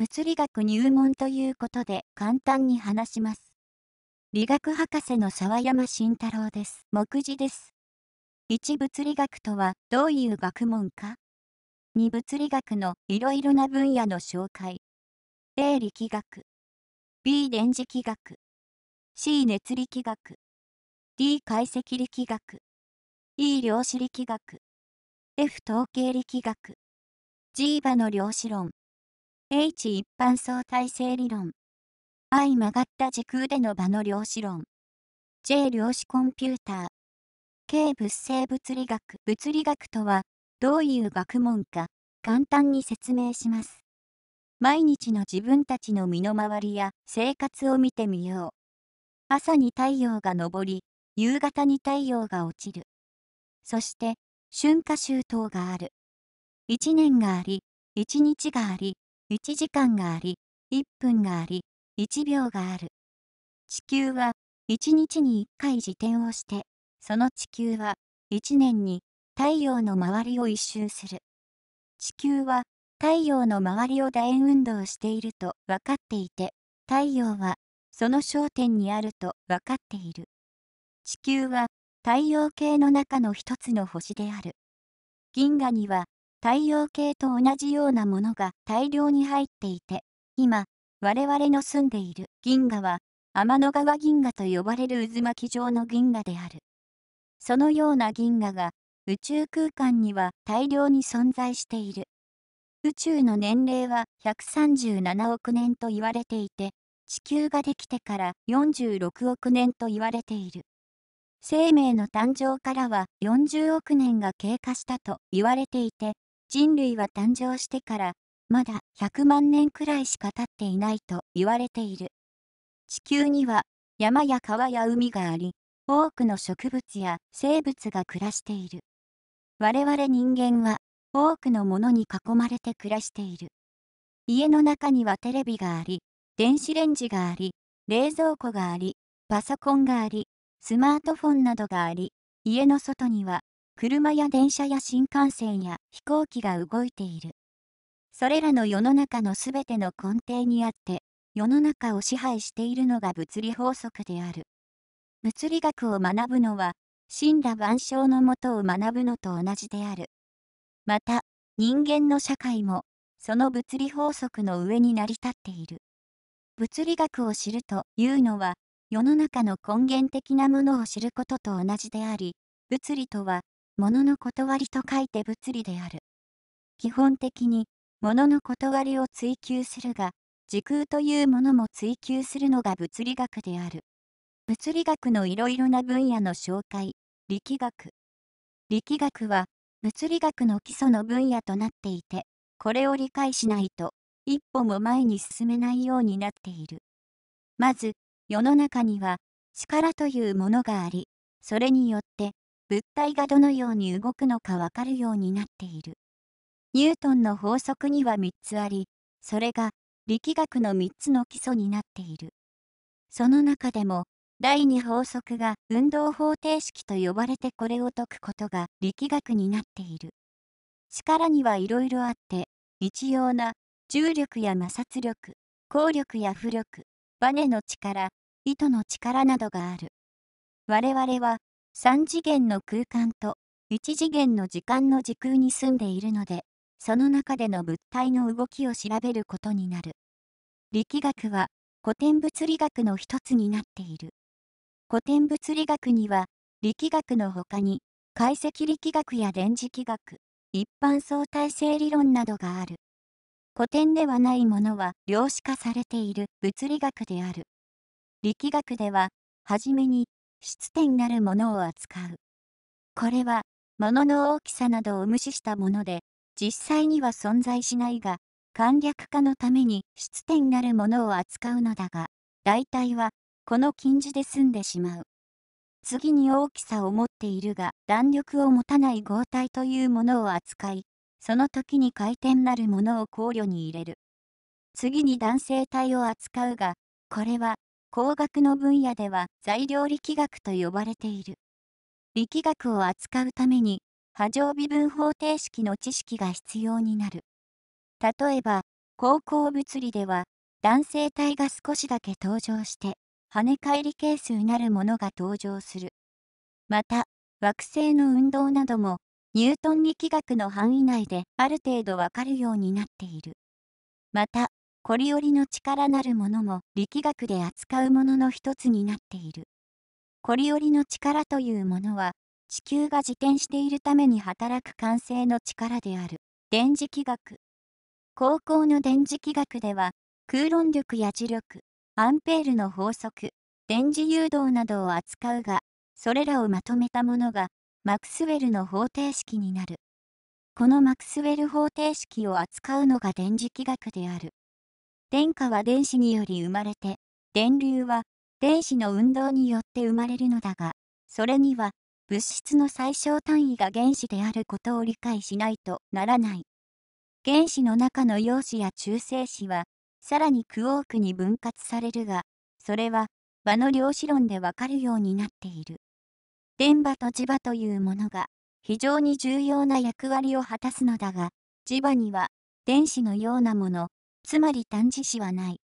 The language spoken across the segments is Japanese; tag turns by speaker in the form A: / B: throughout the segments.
A: 物理学入門ということで簡単に話します。理学博士の沢山慎太郎です。目次です。1物理学とはどういう学問か ?2 物理学のいろいろな分野の紹介。A 力学 B 電磁気学 C 熱力学 D 解析力学 E 量子力学 F 統計力学 G 場の量子論 H 一般相対性理論 I 曲がった時空での場の量子論 J 量子コンピューター K 物性物理学物理学とはどういう学問か簡単に説明します毎日の自分たちの身の回りや生活を見てみよう朝に太陽が昇り夕方に太陽が落ちるそして春夏秋冬がある一年があり一日があり1時間があり、1分があり、1秒がある。地球は1日に1回自転をして、その地球は1年に太陽の周りを一周する。地球は太陽の周りを楕円運動していると分かっていて、太陽はその焦点にあると分かっている。地球は太陽系の中の一つの星である。銀河には太陽系と同じようなものが大量に入っていて、今、我々の住んでいる銀河は、天の川銀河と呼ばれる渦巻き状の銀河である。そのような銀河が、宇宙空間には大量に存在している。宇宙の年齢は137億年と言われていて、地球ができてから46億年と言われている。生命の誕生からは40億年が経過したと言われていて、人類は誕生してからまだ100万年くらいしか経っていないと言われている。地球には山や川や海があり、多くの植物や生物が暮らしている。我々人間は多くのものに囲まれて暮らしている。家の中にはテレビがあり、電子レンジがあり、冷蔵庫があり、パソコンがあり、スマートフォンなどがあり、家の外には車や電車や新幹線や飛行機が動いている。それらの世の中のすべての根底にあって、世の中を支配しているのが物理法則である。物理学を学ぶのは、神羅万象のもとを学ぶのと同じである。また、人間の社会も、その物理法則の上に成り立っている。物理学を知るというのは、世の中の根源的なものを知ることと同じであり、物理とは物の断りと書いて物理である。基本的に、物の断りを追求するが、時空というものも追求するのが物理学である。物理学のいろいろな分野の紹介、力学。力学は、物理学の基礎の分野となっていて、これを理解しないと、一歩も前に進めないようになっている。まず、世の中には、力というものがあり、それによって、物体がどのように動くのかわかるようになっている。ニュートンの法則には3つあり、それが力学の3つの基礎になっている。その中でも、第2法則が運動方程式と呼ばれてこれを解くことが力学になっている。力にはいろいろあって、一様な重力や摩擦力、効力や浮力、バネの力、糸の力などがある。我々は3次元の空間と1次元の時間の時空に住んでいるので、その中での物体の動きを調べることになる。力学は古典物理学の一つになっている。古典物理学には、力学の他に、解析力学や電磁気学、一般相対性理論などがある。古典ではないものは量子化されている物理学である。力学では、はじめに質点なるものを扱う。これは、物の大きさなどを無視したもので、実際には存在しないが、簡略化のために質点なるものを扱うのだが、大体は、この近似で済んでしまう。次に大きさを持っているが、弾力を持たない合体というものを扱い、その時に回転なるものを考慮に入れる。次に男性体を扱うが、これは、工学の分野では材料力学と呼ばれている。力学を扱うために、波状微分方程式の知識が必要になる。例えば、高校物理では、男性体が少しだけ登場して、跳ね返り係数なるものが登場する。また、惑星の運動なども、ニュートン力学の範囲内である程度わかるようになっている。また、コリオリの力なるものも力学で扱うものの一つになっている。コリオリの力というものは、地球が自転しているために働く慣性の力である、電磁気学。高校の電磁気学では、空論力や磁力、アンペールの法則、電磁誘導などを扱うが、それらをまとめたものが、マクスウェルの方程式になる。このマクスウェル方程式を扱うのが電磁気学である。電荷は電子により生まれて、電流は電子の運動によって生まれるのだが、それには物質の最小単位が原子であることを理解しないとならない。原子の中の陽子や中性子は、さらにクオークに分割されるが、それは場の量子論でわかるようになっている。電波と磁場というものが非常に重要な役割を果たすのだが、磁場には電子のようなもの、つまり短磁死はない。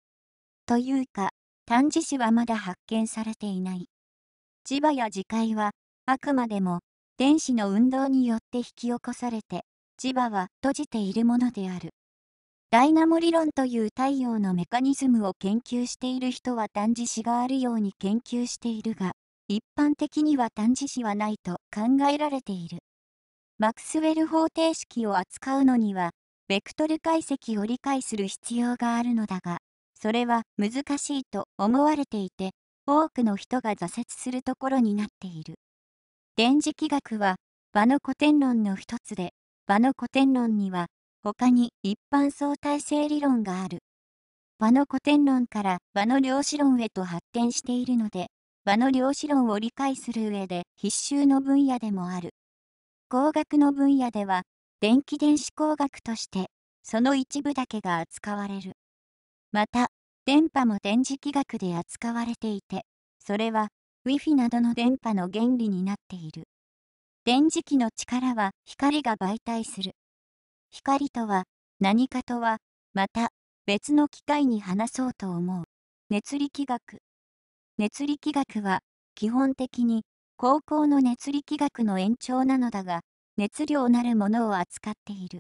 A: というか、短磁死はまだ発見されていない。磁場や磁界は、あくまでも、電子の運動によって引き起こされて、磁場は閉じているものである。ダイナモ理論という太陽のメカニズムを研究している人は短磁子があるように研究しているが、一般的には短磁子はないと考えられている。マクスウェル方程式を扱うのには、ベクトル解析を理解する必要があるのだが、それは難しいと思われていて、多くの人が挫折するところになっている。電磁気学は、場の古典論の一つで、場の古典論には、他に一般相対性理論がある。場の古典論から場の量子論へと発展しているので、場の量子論を理解する上で必修の分野でもある。工学の分野では、電気電子工学としてその一部だけが扱われるまた電波も電磁気学で扱われていてそれは Wi-Fi などの電波の原理になっている電磁気の力は光が媒体する光とは何かとはまた別の機会に話そうと思う熱力学熱力学は基本的に高校の熱力学の延長なのだが熱量なるものを扱っている。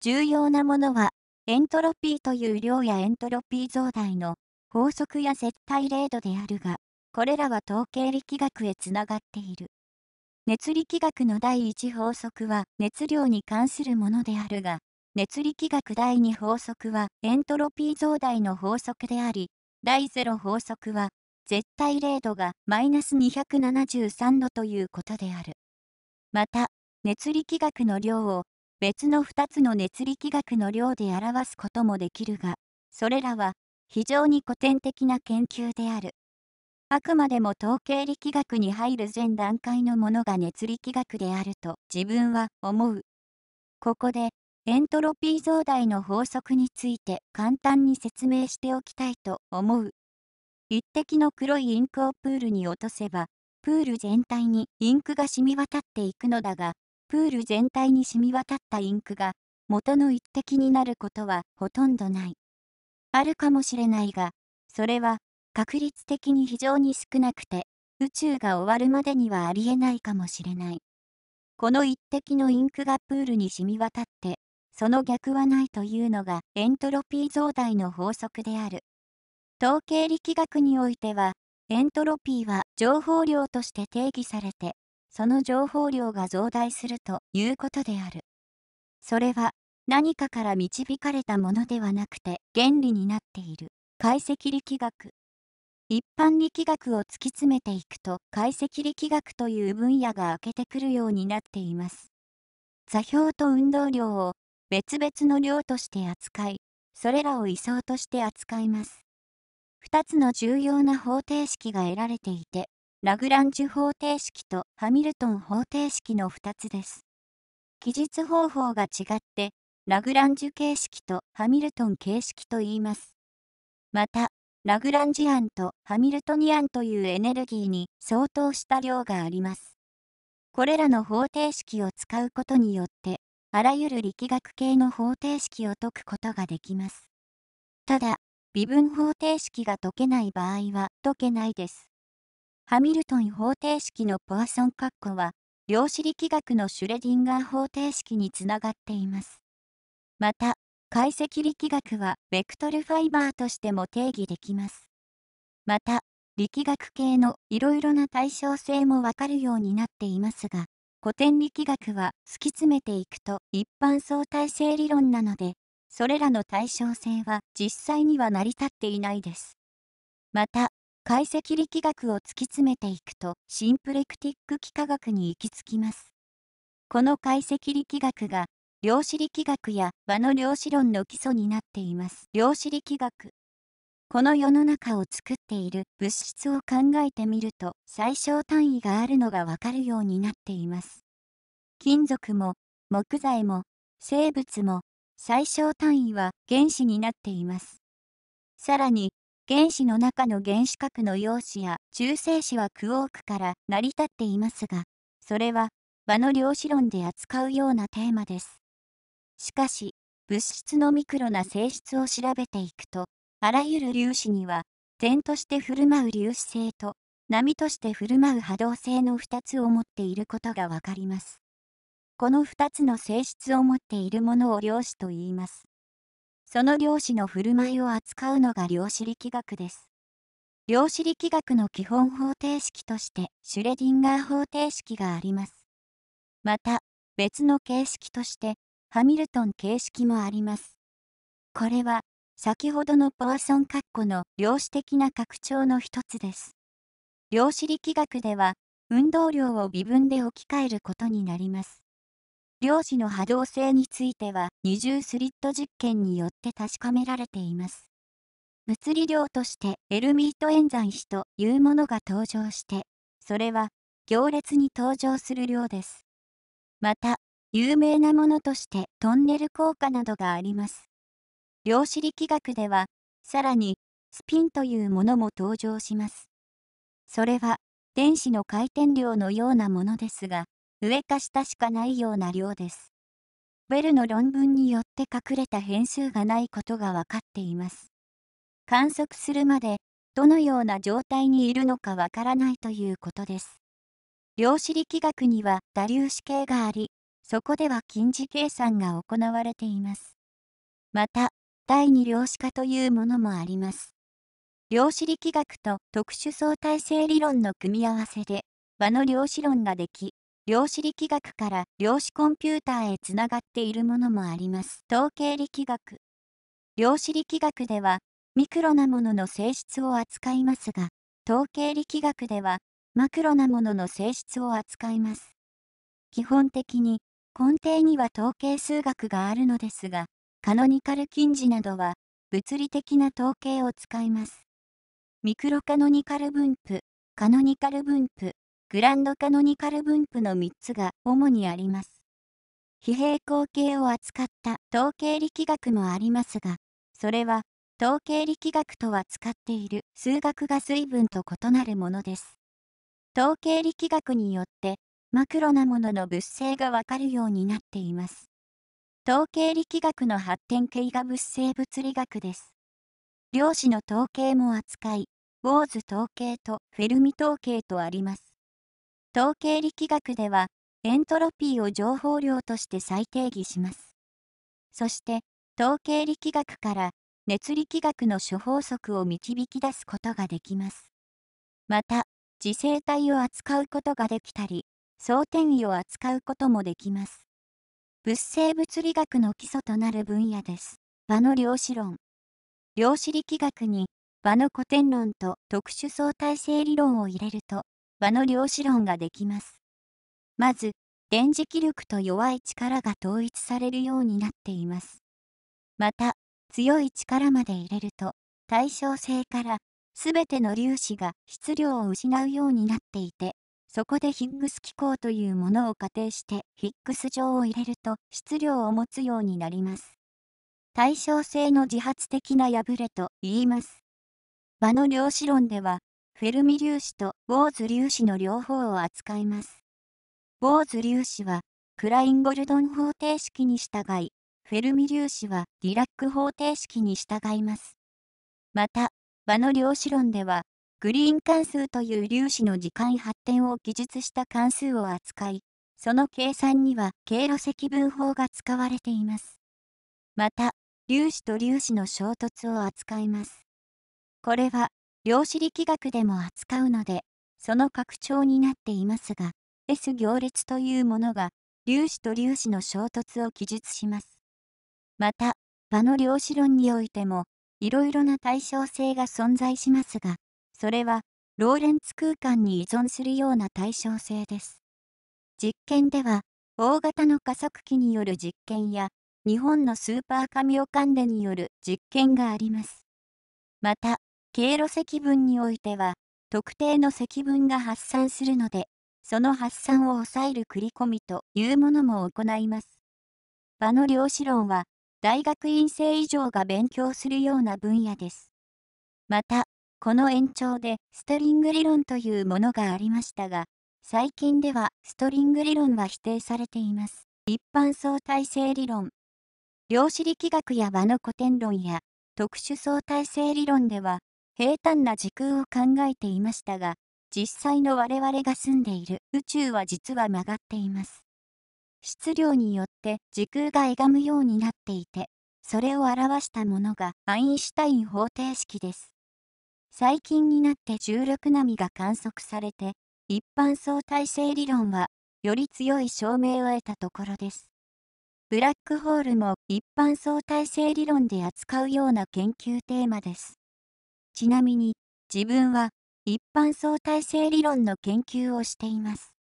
A: 重要なものは、エントロピーという量やエントロピー増大の法則や絶対零度であるが、これらは統計力学へつながっている。熱力学の第1法則は熱量に関するものであるが、熱力学第2法則はエントロピー増大の法則であり、第0法則は絶対零度がマイナス273度ということである。また、熱力学の量を別の2つの熱力学の量で表すこともできるが、それらは非常に古典的な研究である。あくまでも統計力学に入る前段階のものが熱力学であると自分は思う。ここで、エントロピー増大の法則について簡単に説明しておきたいと思う。一滴の黒いインクをプールに落とせば、プール全体にインクが染み渡っていくのだが、プール全体に染み渡ったインクが元の一滴になることはほとんどない。あるかもしれないが、それは確率的に非常に少なくて、宇宙が終わるまでにはありえないかもしれない。この一滴のインクがプールに染み渡って、その逆はないというのがエントロピー増大の法則である。統計力学においては、エントロピーは情報量として定義されて、その情報量が増大するということである。それは何かから導かれたものではなくて原理になっている解析力学。一般力学を突き詰めていくと解析力学という分野が開けてくるようになっています。座標と運動量を別々の量として扱い、それらを位相として扱います。2つの重要な方程式が得られていて、ラグランジュ方程式とハミルトン方程式の2つです。記述方法が違って、ラグランジュ形式とハミルトン形式と言います。また、ラグランジアンとハミルトニアンというエネルギーに相当した量があります。これらの方程式を使うことによって、あらゆる力学系の方程式を解くことができます。ただ、微分方程式が解けない場合は解けないです。ハミルトン方程式のポアソン括弧は、量子力学のシュレディンガー方程式につながっています。また、解析力学はベクトルファイバーとしても定義できます。また、力学系のいろいろな対称性もわかるようになっていますが、古典力学は突き詰めていくと一般相対性理論なので、それらの対称性は実際には成り立っていないです。また、解析力学を突き詰めていくとシンプレクティック幾何学に行き着きます。この解析力学が量子力学や場の量子論の基礎になっています。量子力学この世の中を作っている物質を考えてみると最小単位があるのがわかるようになっています。金属も木材も生物も最小単位は原子になっています。さらに原子の中の原子核の陽子や中性子はクオークから成り立っていますが、それは場の量子論で扱うようなテーマです。しかし、物質のミクロな性質を調べていくと、あらゆる粒子には、点として振る舞う粒子性と、波として振る舞う波動性の2つを持っていることがわかります。この2つの性質を持っているものを量子と言います。その量子の振る舞いを扱うのが量子力学です。量子力学の基本方程式としてシュレディンガー方程式があります。また、別の形式としてハミルトン形式もあります。これは、先ほどのポアソン括弧の量子的な拡張の一つです。量子力学では、運動量を微分で置き換えることになります。量子の波動性については二重スリット実験によって確かめられています。物理量としてエルミート演算子というものが登場して、それは行列に登場する量です。また、有名なものとしてトンネル効果などがあります。量子力学では、さらにスピンというものも登場します。それは電子の回転量のようなものですが、上か下しかないような量です。ベルの論文によって隠れた変数がないことが分かっています。観測するまで、どのような状態にいるのかわからないということです。量子力学には打粒子系があり、そこでは近似計算が行われています。また、第二量子化というものもあります。量子力学と特殊相対性理論の組み合わせで、和の量子論ができ、量子力学から量子コンピューターへつながっているものもあります。統計力学。量子力学では、ミクロなものの性質を扱いますが、統計力学では、マクロなものの性質を扱います。基本的に、根底には統計数学があるのですが、カノニカル近似などは、物理的な統計を使います。ミクロカノニカル分布、カノニカル分布、グランドカノニカル分布の3つが主にあります。非平行形を扱った統計力学もありますが、それは統計力学とは使っている数学が随分と異なるものです。統計力学によってマクロなものの物性がわかるようになっています。統計力学の発展系が物性物理学です。量子の統計も扱い、ォーズ統計とフェルミ統計とあります。統計力学では、エントロピーを情報量として再定義します。そして、統計力学から熱力学の諸法則を導き出すことができます。また、磁性体を扱うことができたり、相転移を扱うこともできます。物性物理学の基礎となる分野です。場の量子論。量子力学に、場の古典論と特殊相対性理論を入れると、和の量子論ができます。まず、電磁気力と弱い力が統一されるようになっています。また、強い力まで入れると、対称性から全ての粒子が質量を失うようになっていて、そこでヒッグス機構というものを仮定してヒッグス上を入れると質量を持つようになります。対称性の自発的な破れと言います。場の量子論ではフェルミ粒子とボーズ粒子の両方を扱います。ボーズ粒子は、クラインゴルドン方程式に従い、フェルミ粒子はディラック方程式に従います。また、場の量子論では、グリーン関数という粒子の時間発展を記述した関数を扱い、その計算には経路積分法が使われています。また、粒子と粒子の衝突を扱います。これは、量子力学でも扱うので、その拡張になっていますが、S 行列というものが、粒子と粒子の衝突を記述します。また、場の量子論においても、いろいろな対称性が存在しますが、それは、ローレンツ空間に依存するような対称性です。実験では、大型の加速器による実験や、日本のスーパーカミオカンデによる実験があります。また、経路積分においては、特定の積分が発散するので、その発散を抑える繰り込みというものも行います。場の量子論は、大学院生以上が勉強するような分野です。また、この延長でストリング理論というものがありましたが、最近ではストリング理論は否定されています。一般相対性理論。量子力学や場の古典論や特殊相対性理論では、平坦な時空を考えていましたが、実際の我々が住んでいる宇宙は実は曲がっています。質量によって時空が歪むようになっていて、それを表したものがアインシュタイン方程式です。最近になって重力波が観測されて、一般相対性理論はより強い証明を得たところです。ブラックホールも一般相対性理論で扱うような研究テーマです。ちなみに、自分は一般相対性理論の研究をしています。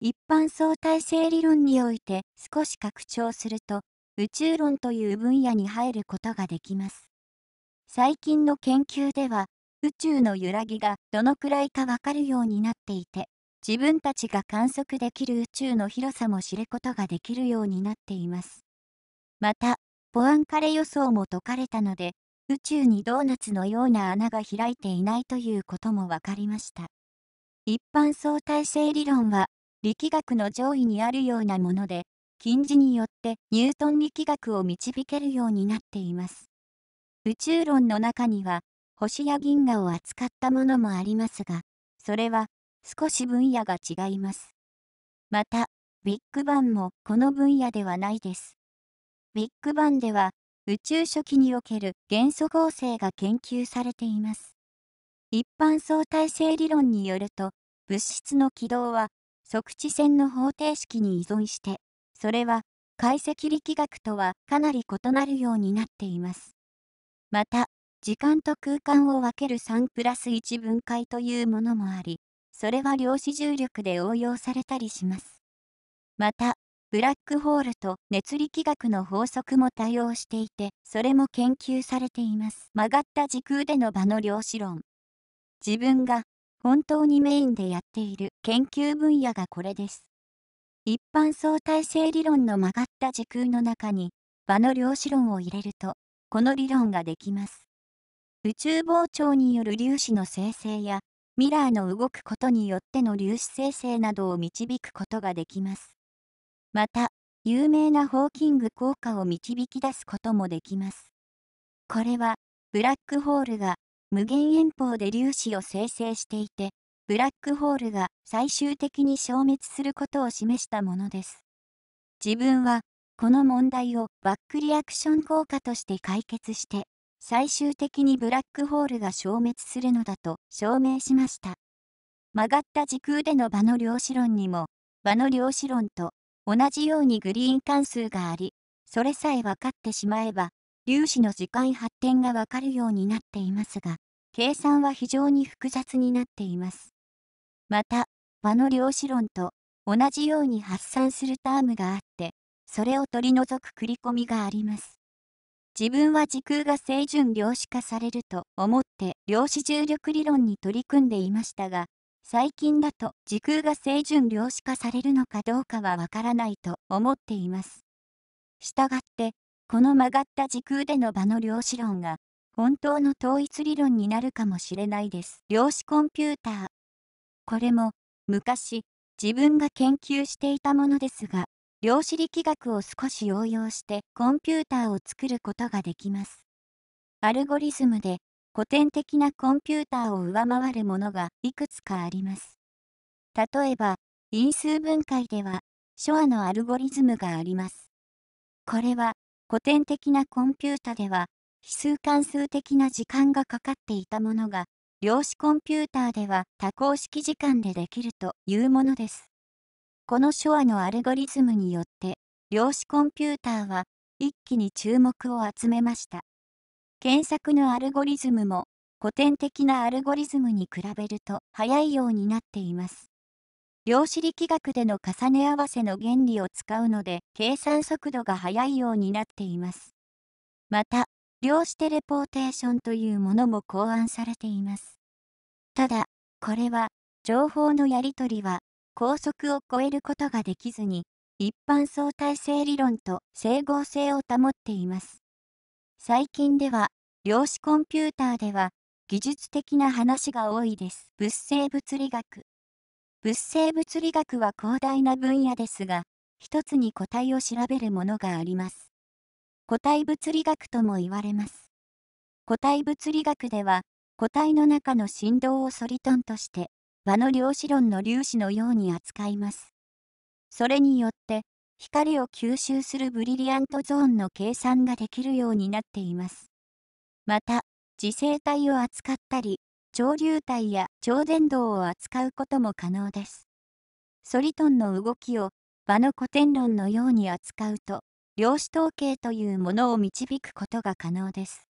A: 一般相対性理論において少し拡張すると、宇宙論という分野に入ることができます。最近の研究では、宇宙の揺らぎがどのくらいかわかるようになっていて、自分たちが観測できる宇宙の広さも知ることができるようになっています。また、ポアンカレ予想も解かれたので、宇宙にドーナツのような穴が開いていないということも分かりました。一般相対性理論は、力学の上位にあるようなもので、近似によってニュートン力学を導けるようになっています。宇宙論の中には、星や銀河を扱ったものもありますが、それは少し分野が違います。また、ビッグバンもこの分野ではないです。ビッグバンでは、宇宙初期における元素合成が研究されています。一般相対性理論によると、物質の軌道は測地線の方程式に依存して、それは解析力学とはかなり異なるようになっています。また、時間と空間を分ける3プラス1分解というものもあり、それは量子重力で応用されたりします。また、ブラックホールと熱力学の法則も対応していて、それも研究されています。曲がった時空での場の量子論。自分が本当にメインでやっている研究分野がこれです。一般相対性理論の曲がった時空の中に、場の量子論を入れると、この理論ができます。宇宙膨張による粒子の生成や、ミラーの動くことによっての粒子生成などを導くことができます。また、有名なホーキング効果を導き出すこともできます。これは、ブラックホールが無限遠方で粒子を生成していて、ブラックホールが最終的に消滅することを示したものです。自分は、この問題をバックリアクション効果として解決して、最終的にブラックホールが消滅するのだと証明しました。曲がった時空での場の量子論にも、場の量子論と同じようにグリーン関数があり、それさえ分かってしまえば、粒子の時間発展が分かるようになっていますが、計算は非常に複雑になっています。また、和の量子論と同じように発散するタームがあって、それを取り除く繰り込みがあります。自分は時空が正準量子化されると思って量子重力理論に取り組んでいましたが、最近だと時空が清純量子化されるのかどうかはわからないと思っています。したがって、この曲がった時空での場の量子論が、本当の統一理論になるかもしれないです。量子コンピューター。これも、昔、自分が研究していたものですが、量子力学を少し応用してコンピューターを作ることができます。アルゴリズムで古典的なコンピューターを上回るものがいくつかあります。例えば、因数分解では、ョアのアルゴリズムがあります。これは、古典的なコンピュータでは、非数関数的な時間がかかっていたものが、量子コンピューターでは多項式時間でできるというものです。このョアのアルゴリズムによって、量子コンピューターは一気に注目を集めました。検索のアルゴリズムも古典的なアルゴリズムに比べると早いようになっています。量子力学での重ね合わせの原理を使うので計算速度が速いようになっています。また、量子テレポーテーションというものも考案されています。ただ、これは情報のやり取りは高速を超えることができずに一般相対性理論と整合性を保っています。最近では、量子コンピューターでは、技術的な話が多いです。物性物理学。物性物理学は広大な分野ですが、一つに個体を調べるものがあります。個体物理学とも言われます。個体物理学では、個体の中の振動をソリトンとして、場の量子論の粒子のように扱います。それによって、光を吸収するブリリアントゾーンの計算ができるようになっています。また、磁性体を扱ったり、潮流体や超伝導を扱うことも可能です。ソリトンの動きを場の古典論のように扱うと、量子統計というものを導くことが可能です。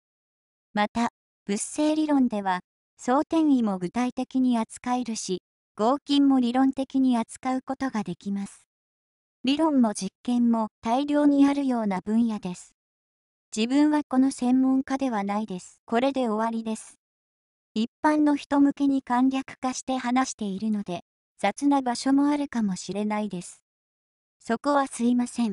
A: また、物性理論では、相転移も具体的に扱えるし、合金も理論的に扱うことができます。理論も実験も大量にあるような分野です。自分はこの専門家ではないです。これで終わりです。一般の人向けに簡略化して話しているので、雑な場所もあるかもしれないです。そこはすいません。